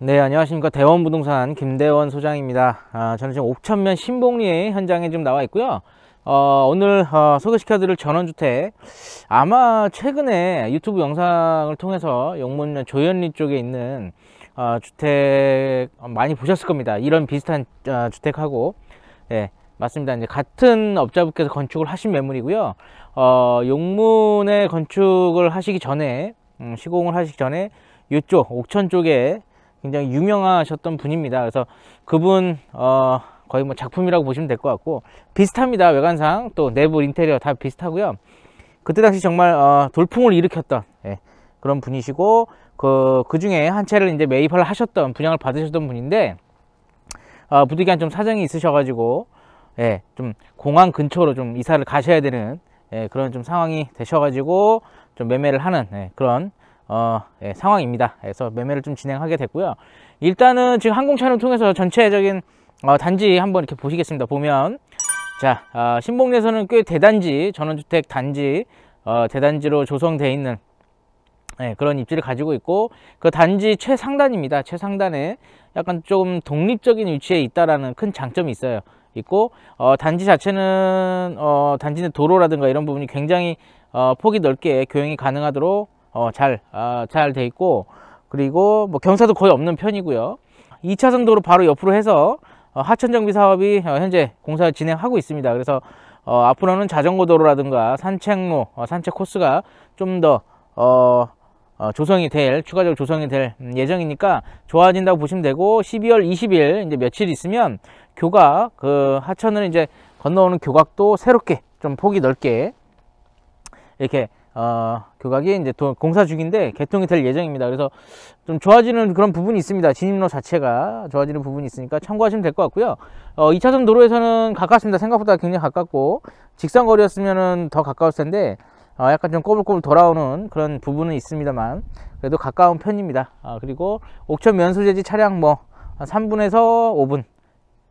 네 안녕하십니까 대원부동산 김대원 소장입니다 아, 저는 지금 옥천면 신봉리 현장에 좀 나와 있고요 어, 오늘 어, 소개시켜 드릴 전원주택 아마 최근에 유튜브 영상을 통해서 영문 조현리 쪽에 있는 어, 주택 많이 보셨을 겁니다 이런 비슷한 어, 주택하고 예, 맞습니다. 이제 같은 업자분께서 건축을 하신 매물이고요. 어, 용문에 건축을 하시기 전에 음, 시공을 하시기 전에 이쪽 옥천 쪽에 굉장히 유명하셨던 분입니다. 그래서 그분 어, 거의 뭐 작품이라고 보시면 될 것 같고 비슷합니다. 외관상 또 내부 인테리어 다 비슷하고요. 그때 당시 정말 어, 돌풍을 일으켰던 예, 그런 분이시고 그, 그 중에 한 채를 이제 매입을 하셨던 분양을 받으셨던 분인데 어, 부득이한 좀 사정이 있으셔가지고 예, 좀 공항 근처로 좀 이사를 가셔야 되는 예, 그런 좀 상황이 되셔가지고 좀 매매를 하는 예, 그런 어, 예, 상황입니다. 그래서 매매를 좀 진행하게 됐고요. 일단은 지금 항공차를 통해서 전체적인 어, 단지 한번 이렇게 보시겠습니다. 보면 자 어, 아, 신봉리에서는 꽤 대단지 전원주택 단지 어, 대단지로 조성되어 있는 예, 그런 입지를 가지고 있고 그 단지 최상단입니다. 최상단에 약간 좀 독립적인 위치에 있다라는 큰 장점이 있어요. 있고 어, 단지 자체는 어, 단지는 도로라든가 이런 부분이 굉장히 어, 폭이 넓게 교행이 가능하도록 어, 잘, 아, 잘돼 있고, 그리고 뭐 경사도 거의 없는 편이고요. 2차선 도로 바로 옆으로 해서 어, 하천정비 사업이 어, 현재 공사 진행하고 있습니다. 그래서 어, 앞으로는 자전거 도로라든가 산책로, 어, 산책 코스가 좀더 어, 어, 조성이 될 추가적으로 조성이 될 음, 예정이니까 좋아진다고 보시면 되고 12월 20일 이제 며칠 있으면 교각 그 하천을 이제 건너오는 교각도 새롭게 좀 폭이 넓게 이렇게 어, 아, 교각이 그 이제 도, 공사 중인데 개통이 될 예정입니다. 그래서 좀 좋아지는 그런 부분이 있습니다. 진입로 자체가 좋아지는 부분이 있으니까 참고하시면 될 것 같고요. 어, 2차선 도로에서는 가깝습니다. 생각보다 굉장히 가깝고 직선 거리였으면 더 가까웠을 텐데 어, 약간 좀 꼬불꼬불 돌아오는 그런 부분은 있습니다만 그래도 가까운 편입니다. 아, 그리고 옥천 면수재지 차량 뭐 3분에서 5분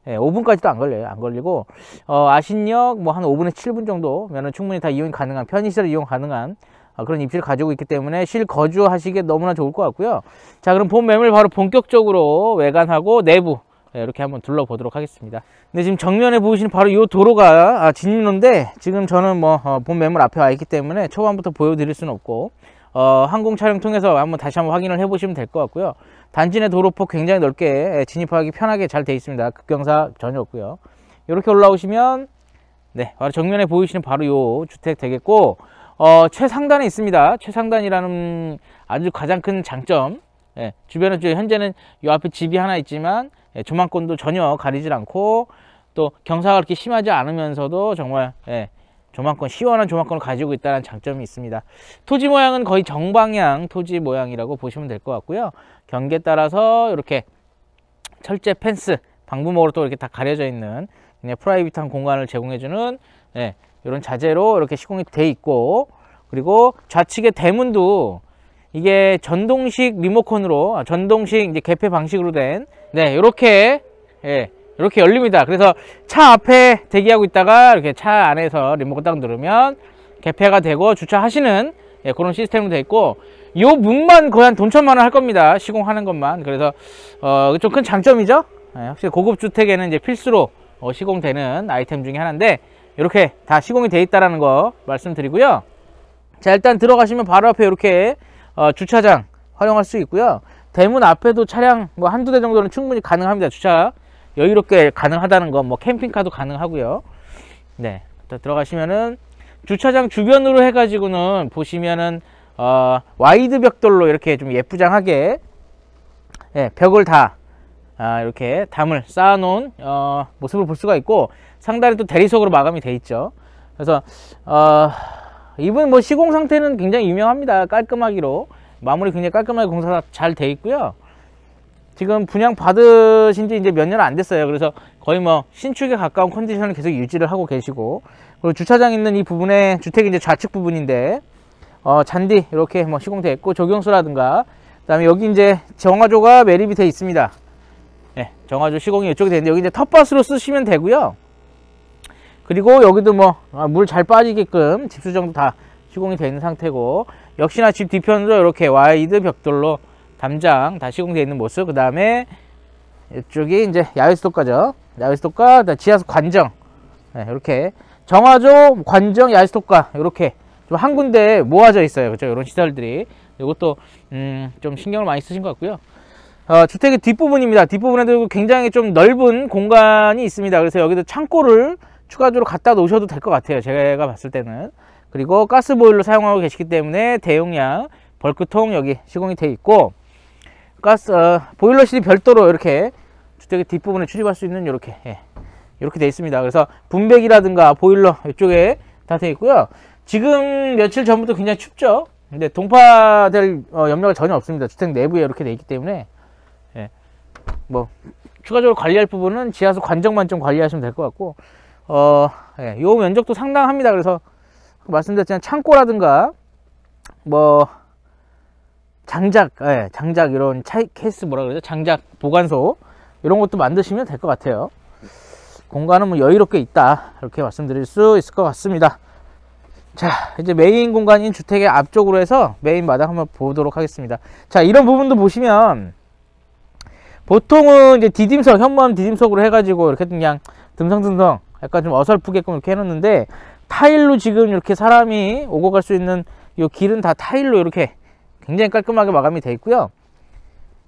예, 5분까지도 안 걸려요. 안 걸리고 어, 아신역 뭐 한5분에 7분 정도면은 충분히 다 이용 이 가능한 편의시설 이용 가능한 어, 그런 입지를 가지고 있기 때문에 실거주하시기에 너무나 좋을 것 같고요. 자 그럼 본 매물 바로 본격적으로 외관하고 내부 예, 이렇게 한번 둘러보도록 하겠습니다. 근데 지금 정면에 보이시는 바로 이 도로가 아, 진입로인데 지금 저는 뭐본 어, 매물 앞에 와 있기 때문에 초반부터 보여드릴 수는 없고 어, 항공 촬영 통해서 한번 다시 한번 확인을 해보시면 될 것 같고요. 단지 내 도로폭 굉장히 넓게 진입하기 편하게 잘 되어 있습니다. 급경사 전혀 없고요. 이렇게 올라오시면 네 바로 정면에 보이시는 바로 요 주택 되겠고 어, 최상단에 있습니다. 최상단이라는 아주 가장 큰 장점 예, 주변에 현재는 요 앞에 집이 하나 있지만 예, 조망권도 전혀 가리질 않고 또 경사가 그렇게 심하지 않으면서도 정말 예, 조망권 시원한 조망권을 가지고 있다는 장점이 있습니다 토지 모양은 거의 정방향 토지 모양이라고 보시면 될 것 같고요 경계 에 따라서 이렇게 철제 펜스 방부목으로 또 이렇게 다 가려져 있는 프라이빗한 공간을 제공해주는 네, 이런 자재로 이렇게 시공이 돼 있고 그리고 좌측의 대문도 이게 전동식 리모컨으로 아, 전동식 이제 개폐 방식으로 된 네, 이렇게 예, 이렇게 열립니다 그래서 차 앞에 대기하고 있다가 이렇게 차 안에서 리모컨 딱 누르면 개폐가 되고 주차하시는 예, 그런 시스템으로 되어 있고 요 문만 거의 한 돈 천만 원 할 겁니다 시공하는 것만 그래서 어, 좀큰 장점이죠 예, 확실히 고급 주택에는 이제 필수로 어, 시공되는 아이템 중에 하나인데 이렇게 다 시공이 되어 있다라는 거 말씀드리고요 자 일단 들어가시면 바로 앞에 이렇게 어, 주차장 활용할 수 있고요 대문 앞에도 차량 뭐 한두 대 정도는 충분히 가능합니다 주차 여유롭게 가능하다는 건뭐 캠핑카도 가능하고요. 네. 들어가시면은 주차장 주변으로 해가지고는 보시면은 어, 와이드 벽돌로 이렇게 좀 예쁘장하게 예, 벽을 다 아, 이렇게 담을 쌓아놓은 어, 모습을 볼 수가 있고 상단에 또 대리석으로 마감이 돼 있죠. 그래서 어, 이분 뭐 시공 상태는 굉장히 유명합니다. 깔끔하기로 마무리 굉장히 깔끔하게 공사잘돼 있고요. 지금 분양 받으신 지 이제 몇 년 안 됐어요. 그래서 거의 뭐 신축에 가까운 컨디션을 계속 유지를 하고 계시고 그리고 주차장 있는 이 부분에 주택이 이제 좌측 부분인데 어 잔디 이렇게 뭐 시공돼 있고 조경수라든가 그다음에 여기 이제 정화조가 매립이 돼 있습니다. 네, 정화조 시공이 이쪽이 되는데 여기 이제 텃밭으로 쓰시면 되고요. 그리고 여기도 뭐 물잘 아, 빠지게끔 집수정도 다 시공이 되어 있는 상태고 역시나 집 뒤편으로 이렇게 와이드 벽돌로 담장 다 시공되어 있는 모습 그 다음에 이쪽이 이제 야외 수도가죠 야외 수도가 그 지하수 관정 네, 이렇게 정화조 관정 야외 수도가 이렇게 좀 한 군데 모아져 있어요 그죠 이런 시설들이 이것도 음, 좀 신경을 많이 쓰신 것 같고요 어, 주택의 뒷부분입니다 뒷부분에도 굉장히 좀 넓은 공간이 있습니다 그래서 여기도 창고를 추가적으로 갖다 놓으셔도 될 것 같아요 제가 봤을 때는 그리고 가스보일러 사용하고 계시기 때문에 대용량 벌크통 여기 시공이 되어 있고 가스 어, 보일러실이 별도로 이렇게 주택의 뒷부분에 출입할 수 있는 이렇게 예, 이렇게 돼 있습니다. 그래서 분배기라든가 보일러 이쪽에 다 돼 있고요. 지금 며칠 전부터 굉장히 춥죠. 근데 동파될 어, 염려가 전혀 없습니다. 주택 내부에 이렇게 돼 있기 때문에 예, 뭐 추가적으로 관리할 부분은 지하수 관정만 좀 관리하시면 될 것 같고 어, 예, 요 면적도 상당합니다. 그래서 그 말씀드렸지만 창고라든가 뭐 장작, 예, 장작 이런 차, 케이스 뭐라 그러죠? 장작 보관소 이런 것도 만드시면 될 것 같아요. 공간은 뭐 여유롭게 있다 이렇게 말씀드릴 수 있을 것 같습니다. 자 이제 메인 공간인 주택의 앞쪽으로 해서 메인 마당 한번 보도록 하겠습니다. 자 이런 부분도 보시면 보통은 이제 디딤석 현무암 디딤석으로 해가지고 이렇게 그냥 듬성듬성 약간 좀 어설프게끔 이렇게 해놓는데 타일로 지금 이렇게 사람이 오고 갈 수 있는 이 길은 다 타일로 이렇게 굉장히 깔끔하게 마감이 되어 있고요.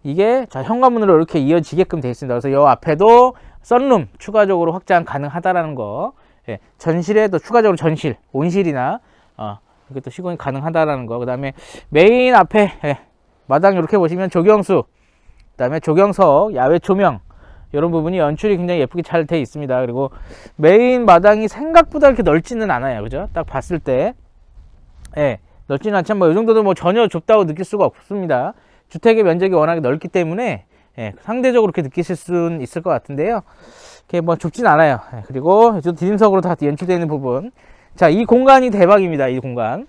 이게 자 현관문으로 이렇게 이어지게끔 되어 있습니다. 그래서 이 앞에도 썬룸 추가적으로 확장 가능하다라는 거 예, 전실에 또 추가적으로 전실, 온실이나 어, 이것도 시공이 가능하다라는 거. 그 다음에 메인 앞에 예, 마당 이렇게 보시면 조경수, 그 다음에 조경석, 야외 조명 이런 부분이 연출이 굉장히 예쁘게 잘 되어 있습니다. 그리고 메인 마당이 생각보다 이렇게 넓지는 않아요. 그죠? 딱 봤을 때 예, 넓진 않지만 뭐이 정도도 뭐 전혀 좁다고 느낄 수가 없습니다. 주택의 면적이 워낙 넓기 때문에 예, 상대적으로 그렇게 느끼실 수는 있을 것 같은데요. 이렇게 뭐 좁진 않아요. 예, 그리고 디딤석으로 다 연출되어 있는 부분. 자, 이 공간이 대박입니다. 이 공간.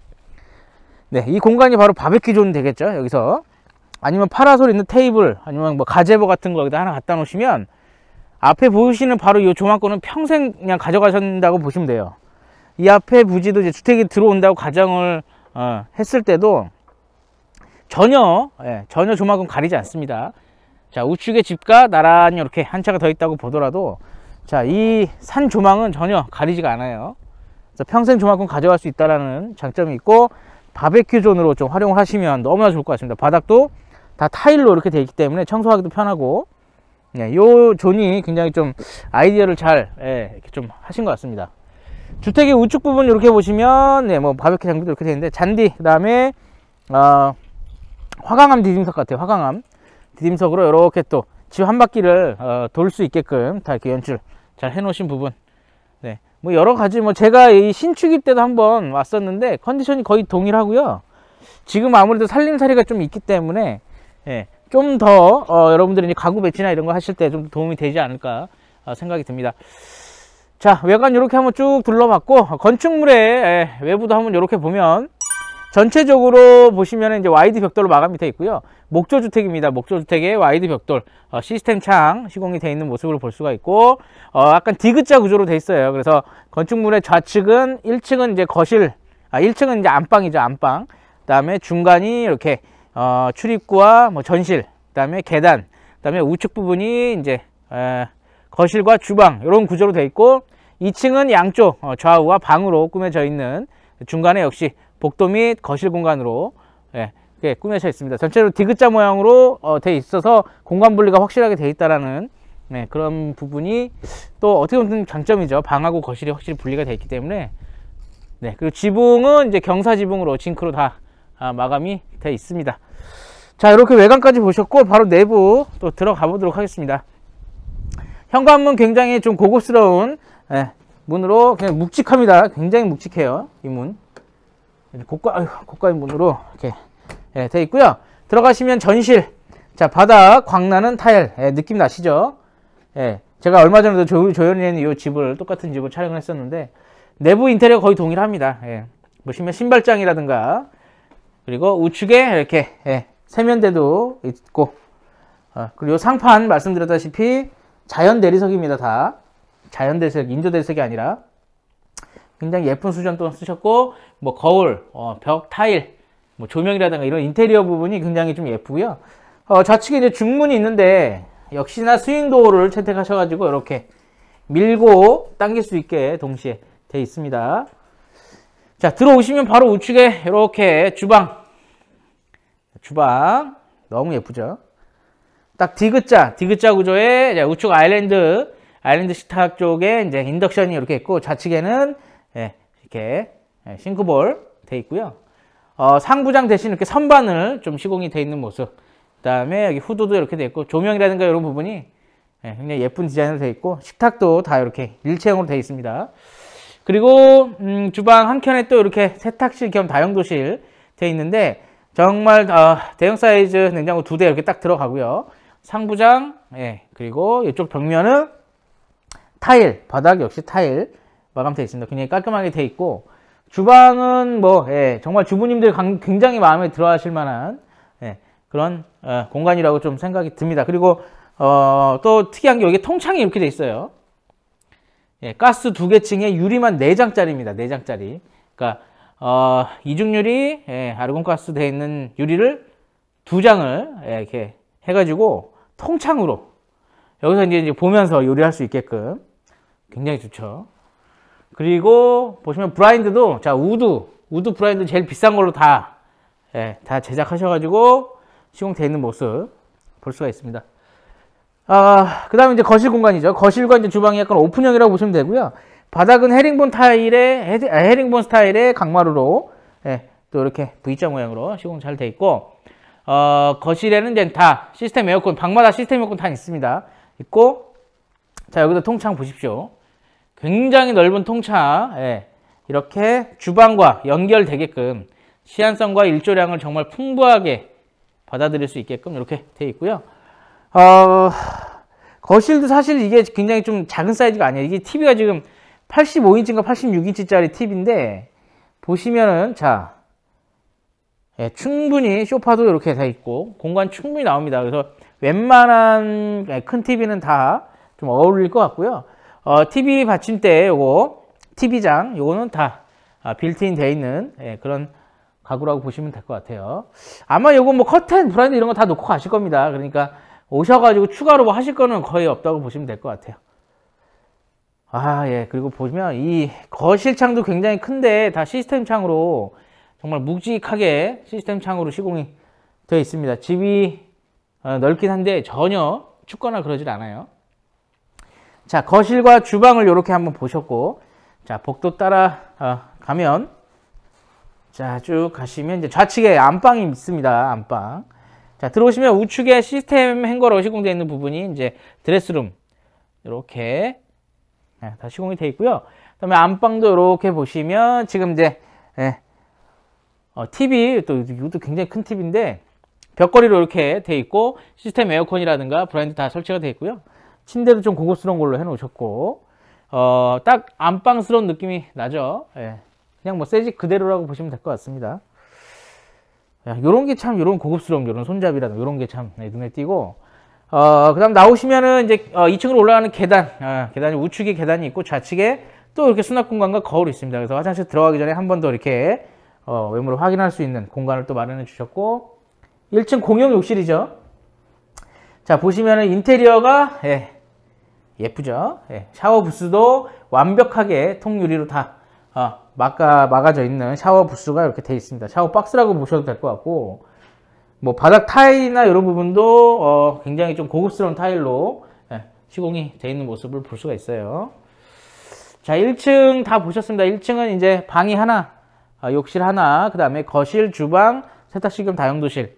네, 이 공간이 바로 바베큐 존 되겠죠. 여기서. 아니면 파라솔 있는 테이블, 아니면 뭐 가제버 같은 거 여기다 하나 갖다 놓으시면 앞에 보시는 바로 이 조망권은 평생 그냥 가져가신다고 보시면 돼요. 이 앞에 부지도 이제 주택이 들어온다고 가정을 어, 했을 때도 전혀 예, 전혀 조막은 가리지 않습니다 자우측에 집과 나란히 이렇게 한 차가 더 있다고 보더라도 자이 산 조망은 전혀 가리지가 않아요 그래서 평생 조망은 가져갈 수 있다는 장점이 있고 바베큐 존으로 좀 활용을 하시면 너무나 좋을 것 같습니다 바닥도 다 타일로 이렇게 되어 있기 때문에 청소하기도 편하고 예, 요 존이 굉장히 좀 아이디어를 잘 예, 하신 것 같습니다 주택의 우측 부분 이렇게 보시면 네, 뭐 바베큐 장비도 이렇게 되는데 잔디 그다음에 어, 아, 화강암 디딤석 같아요. 화강암 디딤석으로 이렇게 또 집 한 바퀴를 어, 돌 수 있게끔 다 이렇게 연출 잘 해놓으신 부분. 네, 뭐 여러 가지 뭐 제가 이신축일 때도 한번 왔었는데 컨디션이 거의 동일하고요. 지금 아무래도 살림살이가 좀 있기 때문에 예, 좀더 어, 여러분들이 가구 배치나 이런 거 하실 때 좀 도움이 되지 않을까 어, 생각이 듭니다. 자 외관 이렇게 한번 쭉 둘러봤고 건축물의 예, 외부도 한번 이렇게 보면 전체적으로 보시면 이제 와이드 벽돌로 마감이 되어 있고요. 목조주택입니다. 목조주택의 와이드 벽돌 어, 시스템 창 시공이 되어 있는 모습을 볼 수가 있고 어, 약간 디귿자 구조로 되어 있어요. 그래서 건축물의 좌측은 1층은 이제 거실, 아 1층은 이제 안방이죠. 안방. 그다음에 중간이 이렇게 어, 출입구와 뭐 전실, 그다음에 계단, 그다음에 우측 부분이 이제 에, 거실과 주방 이런 구조로 되어 있고 2층은 양쪽 어, 좌우와 방으로 꾸며져 있는 중간에 역시 복도 및 거실 공간으로 예, 꾸며져 있습니다. 전체로 디귿자 모양으로 어, 돼 있어서 공간 분리가 확실하게 돼 있다라는 네, 그런 부분이 또 어떻게 보면 장점이죠. 방하고 거실이 확실히 분리가 돼 있기 때문에 네, 그리고 지붕은 이제 경사 지붕으로 징크로 다 아, 마감이 돼 있습니다. 자, 이렇게 외관까지 보셨고 바로 내부 또 들어가 보도록 하겠습니다. 현관문 굉장히 좀 고급스러운 예, 문으로 그냥 묵직합니다. 굉장히 묵직해요. 이 문. 고가, 아유, 고가의 문으로 이렇게 예, 돼 있고요. 들어가시면 전실. 자, 바다 광나는 타일. 예, 느낌 나시죠? 예. 제가 얼마 전에도 조, 조연이는 이 집을 똑같은 집을 촬영을 했었는데 내부 인테리어 거의 동일합니다. 예. 보시면 신발장이라든가 그리고 우측에 이렇게 예, 세면대도 있고 어, 그리고 상판 말씀드렸다시피 자연 대리석입니다, 다. 자연 대리석, 인조 대리석이 아니라. 굉장히 예쁜 수전 또 쓰셨고, 뭐 거울, 어, 벽, 타일, 뭐 조명이라든가 이런 인테리어 부분이 굉장히 좀 예쁘고요. 어, 좌측에 이제 중문이 있는데 역시나 스윙도어를 채택하셔가지고 이렇게 밀고 당길 수 있게 동시에 되어 있습니다. 자 들어오시면 바로 우측에 이렇게 주방 주방 너무 예쁘죠? 딱 D자, D자 구조의 우측 아일랜드, 아일랜드 식탁 쪽에 이제 인덕션이 이렇게 있고 좌측에는 예, 이렇게 예, 싱크볼 돼 있고요. 어, 상부장 대신 이렇게 선반을 좀 시공이 돼 있는 모습. 그다음에 여기 후드도 이렇게 돼 있고 조명이라든가 이런 부분이 예, 굉장히 예쁜 디자인으로 돼 있고 식탁도 다 이렇게 일체형으로 돼 있습니다. 그리고 음, 주방 한 켠에 또 이렇게 세탁실 겸 다용도실 돼 있는데 정말 어, 대형 사이즈 냉장고 두 대 이렇게 딱 들어가고요. 상부장, 예, 그리고 이쪽 벽면은 타일, 바닥 역시 타일 마감되어 있습니다. 굉장히 깔끔하게 되어 있고 주방은 뭐 예, 정말 주부님들 굉장히 마음에 들어 하실 만한 예, 그런 어, 공간이라고 좀 생각이 듭니다. 그리고 어, 또 특이한 게 여기 통창이 이렇게 되어 있어요. 예, 가스 두 개 층에 유리만 네장짜리입니다네장짜리 그러니까 어, 이중유리, 예, 아르곤 가스 되어 있는 유리를 두 장을 예, 이렇게 해가지고 통창으로 여기서 이제, 이제 보면서 요리할 수 있게끔 굉장히 좋죠. 그리고 보시면 브라인드도 자 우드 우드 브라인드 제일 비싼 걸로 다, 예, 다 제작하셔가지고 시공되어 있는 모습 볼 수가 있습니다. 아, 그 다음에 이제 거실 공간이죠. 거실과 이제 주방이 약간 오픈형이라고 보시면 되고요. 바닥은 헤링본 타일의, 헤, 아, 링본 스타일의 강마루로, 예, 또 이렇게 V자 모양으로 시공 잘 돼 있고, 어, 거실에는 렌타 시스템 에어컨, 방마다 시스템 에어컨 다 있습니다. 있고, 자, 여기도 통창 보십시오. 굉장히 넓은 통창, 예, 이렇게 주방과 연결되게끔 시안성과 일조량을 정말 풍부하게 받아들일 수 있게끔 이렇게 되어 있고요. 어, 거실도 사실 이게 굉장히 좀 작은 사이즈가 아니에요. 이게 TV가 지금 85인치인가 86인치짜리 TV인데, 보시면은, 자, 예, 충분히 쇼파도 이렇게 돼 있고 공간 충분히 나옵니다. 그래서 웬만한 예, 큰 TV는 다 좀 어울릴 것 같고요. 어, TV 받침대 요거 TV장 요거는 다 아, 빌트인 돼 있는 예, 그런 가구라고 보시면 될 것 같아요. 아마 요거 뭐 커튼, 브라인드 이런 거 다 놓고 가실 겁니다. 그러니까 오셔가지고 추가로 뭐 하실 거는 거의 없다고 보시면 될 것 같아요. 아, 예. 그리고 보시면 이 거실 창도 굉장히 큰데 다 시스템 창으로 정말 묵직하게 시스템 창으로 시공이 되어 있습니다. 집이 어, 넓긴 한데 전혀 춥거나 그러질 않아요. 자, 거실과 주방을 이렇게 한번 보셨고 자, 복도 따라 어, 가면 자, 쭉 가시면 이제 좌측에 안방이 있습니다. 안방. 자, 들어오시면 우측에 시스템 행거로 시공되어 있는 부분이 이제 드레스룸 이렇게 네, 다 시공이 되어 있고요. 그다음에 안방도 이렇게 보시면 지금 이제 네, 어, TV 또 이것도 굉장히 큰 TV인데 벽걸이로 이렇게 돼 있고 시스템 에어컨이라든가 브라인드 다 설치가 돼 있고요. 침대도 좀 고급스러운 걸로 해놓으셨고 어, 딱 안방스러운 느낌이 나죠. 예. 그냥 뭐 세지 그대로라고 보시면 될 것 같습니다. 이런 게참 이런 고급스러운 이런 손잡이라든가 이런 게참 네, 눈에 띄고 어, 그 다음 나오시면은 이제 어, 2층으로 올라가는 계단 어, 계단이 우측에 계단이 있고 좌측에 또 이렇게 수납 공간과 거울이 있습니다. 그래서 화장실 들어가기 전에 한 번 더 이렇게 어, 외모를 확인할 수 있는 공간을 또 마련해 주셨고 1층 공용 욕실이죠. 자 보시면은 인테리어가 예, 예쁘죠. 예, 샤워 부스도 완벽하게 통유리로 다 어, 막아, 막아져 있는 샤워 부스가 이렇게 되어 있습니다. 샤워 박스라고 보셔도 될 것 같고 뭐 바닥 타일이나 이런 부분도 어, 굉장히 좀 고급스러운 타일로 예, 시공이 되어 있는 모습을 볼 수가 있어요. 자 1층 다 보셨습니다. 1층은 이제 방이 하나 아, 욕실 하나, 그 다음에 거실, 주방, 세탁실겸 다용도실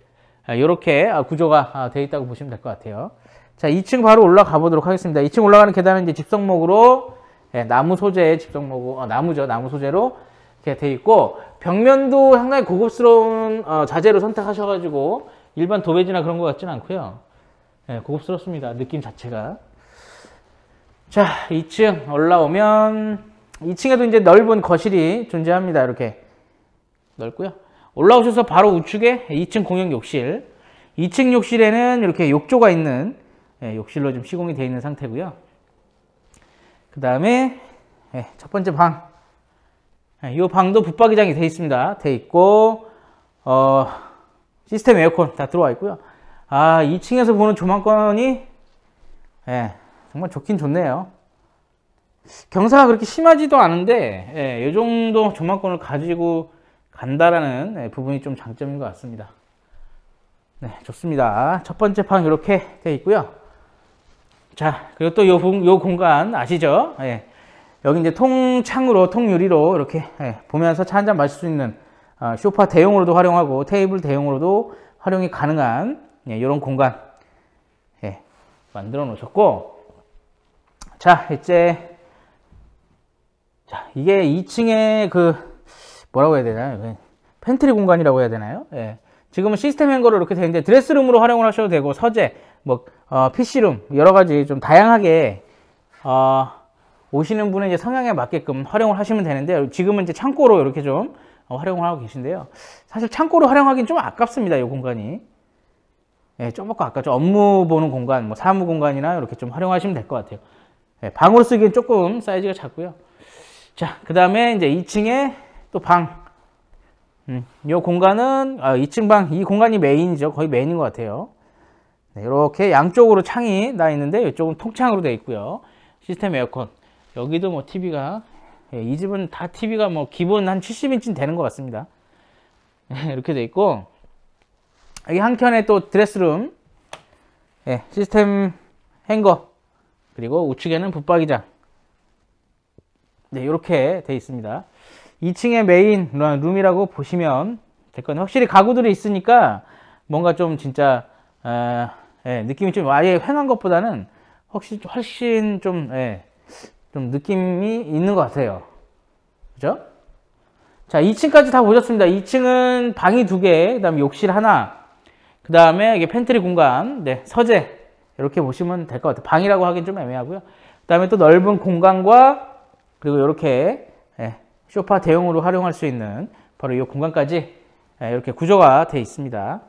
이렇게 아, 아, 구조가 되어 있다고 보시면 될 것 같아요. 자, 2층 바로 올라가 보도록 하겠습니다. 2층 올라가는 계단은 이제 집성목으로 예, 나무 소재의 집성목, 어, 나무죠, 나무 소재로 이렇게 돼 있고 벽면도 상당히 고급스러운 어, 자재로 선택하셔가지고 일반 도배지나 그런 것 같지는 않고요. 예, 고급스럽습니다. 느낌 자체가. 자, 2층 올라오면 2층에도 이제 넓은 거실이 존재합니다. 이렇게 넓고요. 올라오셔서 바로 우측에 2층 공용 욕실 2층 욕실에는 이렇게 욕조가 있는 예, 욕실로 좀 시공이 되어 있는 상태고요. 그 다음에 예, 첫 번째 방. 이 예, 방도 붙박이장이 되어 있습니다. 되어 있고 어, 시스템 에어컨 다 들어와 있고요. 아 2층에서 보는 조망권이 예, 정말 좋긴 좋네요. 경사가 그렇게 심하지도 않은데 예, 이 정도 조망권을 가지고 간다라는 예, 부분이 좀 장점인 것 같습니다. 네, 좋습니다. 첫 번째 방 이렇게 되어 있고요. 자, 그리고 또 요, 요 공간 아시죠? 예, 여기 이제 통창으로, 통유리로 이렇게 예, 보면서 차 한잔 마실 수 있는 어, 쇼파 대용으로도 활용하고 테이블 대용으로도 활용이 가능한 이런 예, 공간 예, 만들어 놓으셨고 자, 이제 자, 이게 2층에 그 뭐라고 해야 되나요? 예. 팬트리 공간이라고 해야 되나요? 예. 지금은 시스템 행거로 이렇게 되는데 드레스룸으로 활용을 하셔도 되고 서재, 뭐 어, PC룸 여러 가지 좀 다양하게 어, 오시는 분의 이제 성향에 맞게끔 활용을 하시면 되는데 지금은 이제 창고로 이렇게 좀 어, 활용을 하고 계신데요. 사실 창고로 활용하기는 좀 아깝습니다. 이 공간이. 예, 조금 아까 업무 보는 공간, 뭐 사무 공간이나 이렇게 좀 활용하시면 될 것 같아요. 예, 방으로 쓰기엔 조금 사이즈가 작고요. 자, 그 다음에 이제 2층에 또 방. 음, 이 공간은 아, 2층 방, 이 공간이 메인이죠. 거의 메인인 것 같아요. 네, 이렇게 양쪽으로 창이 나 있는데 이쪽은 통창으로 되어 있고요. 시스템 에어컨. 여기도 뭐 TV가 예, 이 집은 다 TV가 뭐 기본 한7 0인치 되는 것 같습니다. 예, 이렇게 되어 있고 여기 한 켠에 또 드레스룸, 예, 시스템 행거 그리고 우측에는 붙박이장. 네, 이렇게 되어 있습니다. 2층의 메인 룸이라고 보시면 될됐요 확실히 가구들이 있으니까 뭔가 좀 진짜 어, 예, 느낌이 좀 아예 휑한 것보다는 훨씬 훨씬 좀, 예, 좀 느낌이 있는 것 같아요. 그죠? 자, 2층까지 다 보셨습니다. 2층은 방이 두 개, 그다음에 욕실 하나, 그 다음에 이게 팬트리 공간, 네, 서재 이렇게 보시면 될 것 같아요. 방이라고 하긴 좀 애매하고요. 그 다음에 또 넓은 공간과 그리고 이렇게 쇼파 대용으로 활용할 수 있는 바로 이 공간까지 예, 이렇게 구조가 되어 있습니다.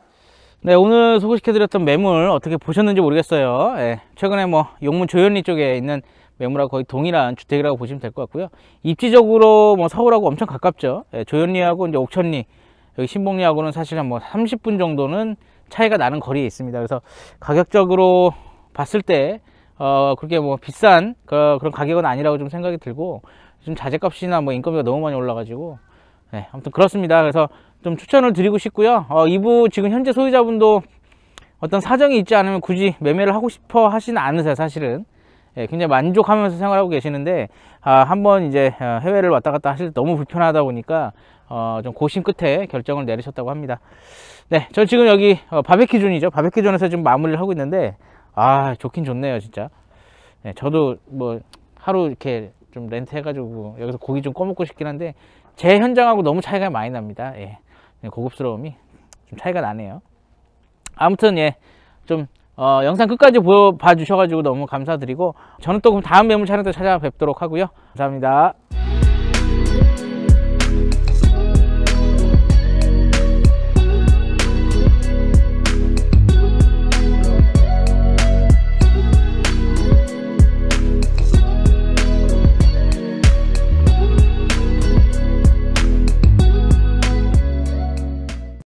네, 오늘 소개시켜드렸던 매물 어떻게 보셨는지 모르겠어요. 예, 최근에 뭐 용문 조현리 쪽에 있는 매물하고 거의 동일한 주택이라고 보시면 될 것 같고요. 입지적으로 뭐 서울하고 엄청 가깝죠. 예, 조현리하고 이제 옥천리, 여기 신봉리하고는 사실 한 뭐 30분 정도는 차이가 나는 거리에 있습니다. 그래서 가격적으로 봤을 때 어, 그렇게 뭐 비싼 그, 런 가격은 아니라고 좀 생각이 들고 지금 자재값이나 뭐 인건비가 너무 많이 올라가지고 네, 아무튼 그렇습니다. 그래서 좀 추천을 드리고 싶고요. 어, 이부 지금 현재 소유자분도 어떤 사정이 있지 않으면 굳이 매매를 하고 싶어 하시는 않으세요, 사실은. 예, 굉장히 만족하면서 생활하고 계시는데 아, 한번 이제 어, 해외를 왔다 갔다 하실 때 너무 불편하다 보니까 어, 좀 고심 끝에 결정을 내리셨다고 합니다. 네, 저 지금 여기 어, 바베큐존이죠. 바베큐존에서 지금 마무리를 하고 있는데 아 좋긴 좋네요, 진짜. 네, 저도 뭐 하루 이렇게 좀 렌트해가지고 여기서 고기 좀 꺼먹고 싶긴 한데 제 현장하고 너무 차이가 많이 납니다. 예. 네, 고급스러움이 좀 차이가 나네요. 아무튼 예, 좀 어, 영상 끝까지 봐 주셔가지고 너무 감사드리고 저는 또 그럼 다음 매물 촬영 때 찾아뵙도록 하고요. 감사합니다.